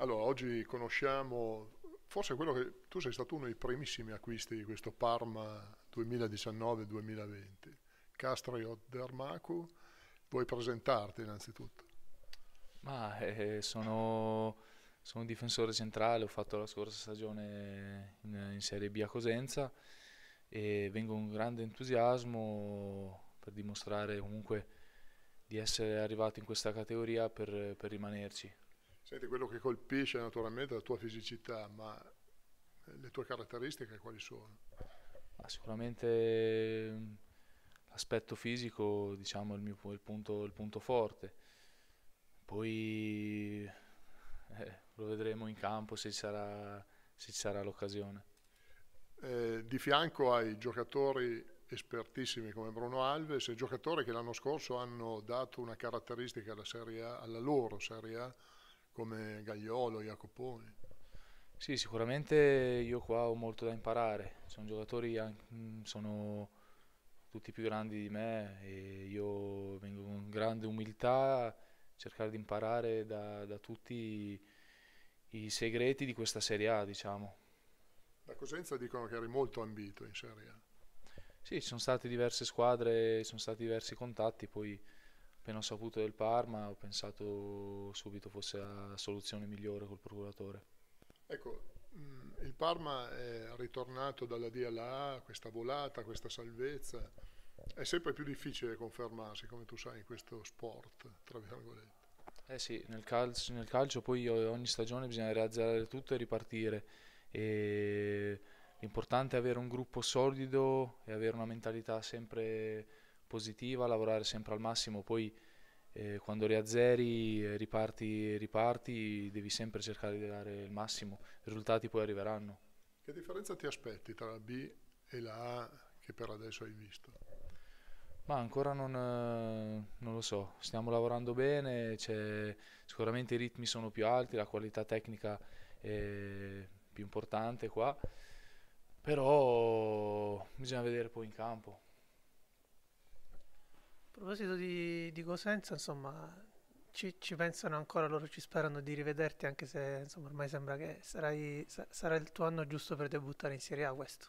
Allora, oggi conosciamo forse quello che tu sei stato uno dei primissimi acquisti di questo Parma 2019-2020, Castrio Dermacu. Vuoi presentarti innanzitutto? Ma eh, sono, sono, un difensore centrale, ho fatto la scorsa stagione in, in Serie B a Cosenza e vengo con grande entusiasmo per dimostrare comunque di essere arrivato in questa categoria per, per rimanerci. Senti, quello che colpisce naturalmente è la tua fisicità, ma le tue caratteristiche quali sono? Ah, sicuramente mm, l'aspetto fisico diciamo, è il, mio, il, punto, il punto forte. Poi eh, lo vedremo in campo se ci sarà, se ci sarà l'occasione. Eh, di fianco ai giocatori espertissimi come Bruno Alves, giocatori che l'anno scorso hanno dato una caratteristica alla, serie a, alla loro Serie A come Gagliolo, Jacopone. Sì, sicuramente io qua ho molto da imparare, sono giocatori, mm, sono tutti più grandi di me e io vengo con grande umiltà a cercare di imparare da, da tutti i segreti di questa Serie A, diciamo. Da Cosenza dicono che eri molto ambito in Serie A. Sì, ci sono state diverse squadre, ci sono stati diversi contatti, poi appena ho saputo del Parma ho pensato subito fosse la soluzione migliore col procuratore. Ecco, mm, il Parma è ritornato dalla D alla A, questa volata, questa salvezza. È sempre più difficile confermarsi, come tu sai, in questo sport, tra virgolette. Eh sì, nel calcio, nel calcio poi ogni stagione bisogna rialzare tutto e ripartire. E l'importante è avere un gruppo solido e avere una mentalità sempre positiva, lavorare sempre al massimo, poi eh, quando riazzeri, eh, riparti, riparti, devi sempre cercare di dare il massimo, i risultati poi arriveranno. Che differenza ti aspetti tra la B e la A che per adesso hai visto? Ma ancora non, eh, non lo so, stiamo lavorando bene, cioè, sicuramente i ritmi sono più alti, la qualità tecnica è più importante qua, però bisogna vedere poi in campo. A proposito di, di Cosenza, insomma, ci, ci, pensano ancora, loro ci sperano di rivederti, anche se insomma, ormai sembra che sarai, sarà il tuo anno giusto per debuttare in Serie A questo.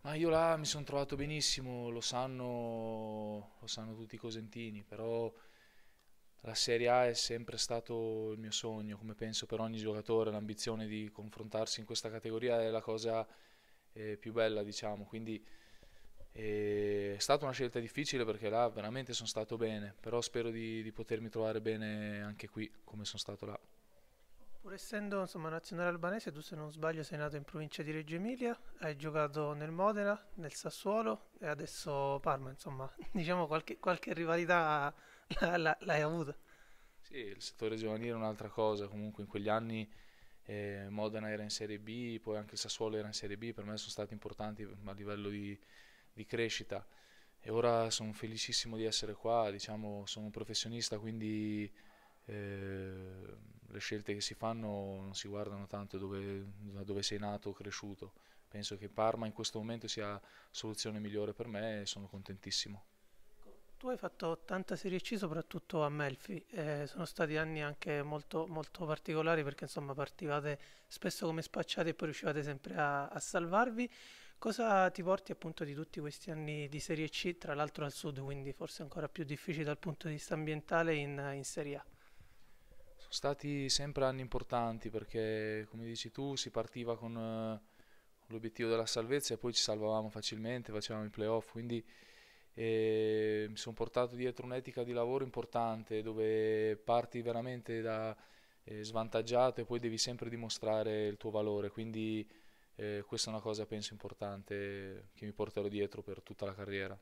Ma io là mi sono trovato benissimo, lo sanno, lo sanno tutti i cosentini, però la Serie A è sempre stato il mio sogno, come penso per ogni giocatore, l'ambizione di confrontarsi in questa categoria è la cosa eh, più bella, diciamo, quindi e è stata una scelta difficile perché là veramente sono stato bene, però spero di, di potermi trovare bene anche qui come sono stato là. Pur essendo insomma, nazionale albanese, tu se non sbaglio sei nato in provincia di Reggio Emilia, hai giocato nel Modena, nel Sassuolo e adesso Parma, insomma, diciamo qualche, qualche rivalità l'hai avuta. Sì, il settore giovanile è un'altra cosa, comunque in quegli anni eh, Modena era in Serie B, poi anche il Sassuolo era in Serie B, per me sono stati importanti a livello di, di crescita e ora sono felicissimo di essere qua, diciamo, sono un professionista, quindi eh, le scelte che si fanno non si guardano tanto dove, da dove sei nato o cresciuto. Penso che Parma in questo momento sia la soluzione migliore per me e sono contentissimo. Tu hai fatto tanta Serie C soprattutto a Melfi, eh, sono stati anni anche molto, molto, particolari perché insomma partivate spesso come spacciati e poi riuscivate sempre a, a salvarvi. Cosa ti porti appunto di tutti questi anni di Serie C, tra l'altro al sud, quindi forse ancora più difficile dal punto di vista ambientale in, in Serie A? Sono stati sempre anni importanti perché, come dici tu, si partiva con, eh, l'obiettivo della salvezza e poi ci salvavamo facilmente, facevamo i playoff, quindi eh, mi sono portato dietro un'etica di lavoro importante dove parti veramente da eh, svantaggiato e poi devi sempre dimostrare il tuo valore, quindi eh, questa è una cosa penso importante che mi porterò dietro per tutta la carriera.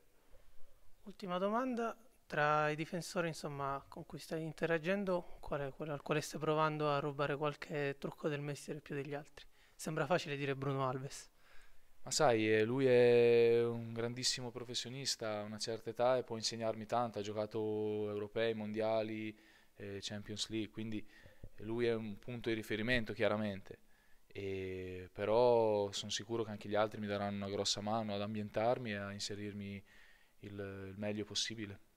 Ultima domanda, tra i difensori insomma, con cui stai interagendo, qual è quello al quale stai provando a rubare qualche trucco del mestiere più degli altri? Sembra facile dire Bruno Alves. Ma sai, eh, lui è un grandissimo professionista a una certa età e può insegnarmi tanto, ha giocato europei, mondiali, eh, Champions League, quindi lui è un punto di riferimento chiaramente e, però sono sicuro che anche gli altri mi daranno una grossa mano ad ambientarmi e a inserirmi il, il meglio possibile.